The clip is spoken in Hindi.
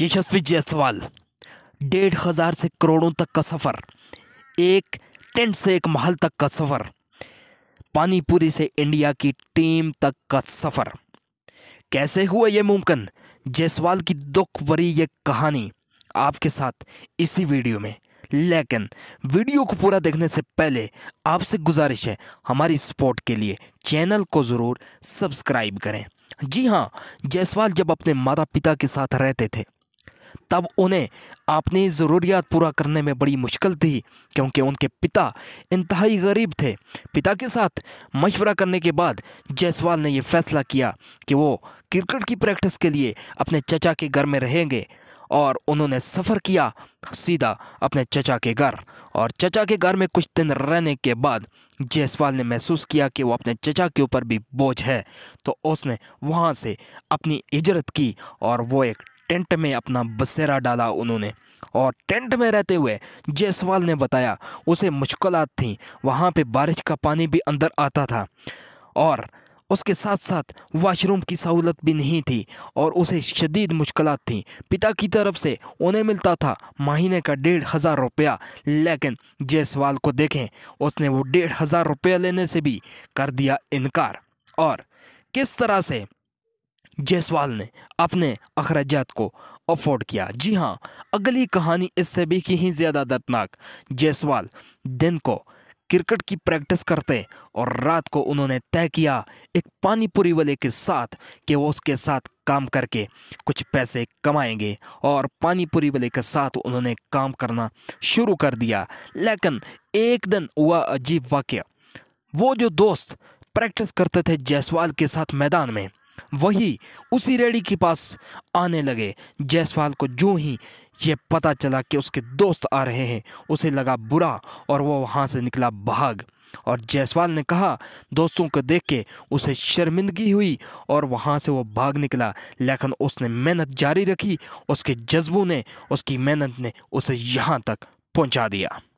यशस्वी जायसवाल डेढ़ हज़ार से करोड़ों तक का सफ़र एक टेंट से एक महल तक का सफ़र पानीपुरी से इंडिया की टीम तक का सफ़र कैसे हुआ ये मुमकिन जायसवाल की दुख भरी ये कहानी आपके साथ इसी वीडियो में लेकिन वीडियो को पूरा देखने से पहले आपसे गुजारिश है हमारी सपोर्ट के लिए चैनल को ज़रूर सब्सक्राइब करें जी हाँ जायसवाल जब अपने माता पिता के साथ रहते थे तब उन्हें अपनी ज़रूरियात पूरा करने में बड़ी मुश्किल थी क्योंकि उनके पिता इंतहाई गरीब थे पिता के साथ मशवरा करने के बाद जयसवाल ने यह फ़ैसला किया कि वो क्रिकेट की प्रैक्टिस के लिए अपने चचा के घर में रहेंगे और उन्होंने सफ़र किया सीधा अपने चचा के घर और चचा के घर में कुछ दिन रहने के बाद जयसवाल ने महसूस किया कि वो अपने चचा के ऊपर भी बोझ है तो उसने वहाँ से अपनी इजरत की और वो एक टेंट में अपना बसेरा डाला उन्होंने और टेंट में रहते हुए जयसवाल ने बताया उसे मुश्किल थी वहाँ पे बारिश का पानी भी अंदर आता था और उसके साथ साथ वाशरूम की सहूलत भी नहीं थी और उसे शदीद मुश्किल थी पिता की तरफ से उन्हें मिलता था महीने का डेढ़ हज़ार रुपया लेकिन जयसवाल को देखें उसने वो डेढ़ हज़ार रुपया लेने से भी कर दिया इनकार और किस तरह से जयसवाल ने अपने अखराज को अफोर्ड किया जी हाँ अगली कहानी इससे भी की ही ज़्यादा दर्दनाक जयसवाल दिन को क्रिकेट की प्रैक्टिस करते और रात को उन्होंने तय किया एक पानीपुरी वाले के साथ कि वो उसके साथ काम करके कुछ पैसे कमाएंगे और पानीपुरी वाले के साथ उन्होंने काम करना शुरू कर दिया लेकिन एक दिन हुआ अजीब वाक्य वो जो दोस्त प्रैक्टिस करते थे जायसवाल के साथ मैदान में वही उसी रेडी के पास आने लगे जयसवाल को जो ही ये पता चला कि उसके दोस्त आ रहे हैं उसे लगा बुरा और वो वहाँ से निकला भाग और जयसवाल ने कहा दोस्तों को देख के उसे शर्मिंदगी हुई और वहाँ से वो भाग निकला लेकिन उसने मेहनत जारी रखी उसके जज्बों ने उसकी मेहनत ने उसे यहाँ तक पहुँचा दिया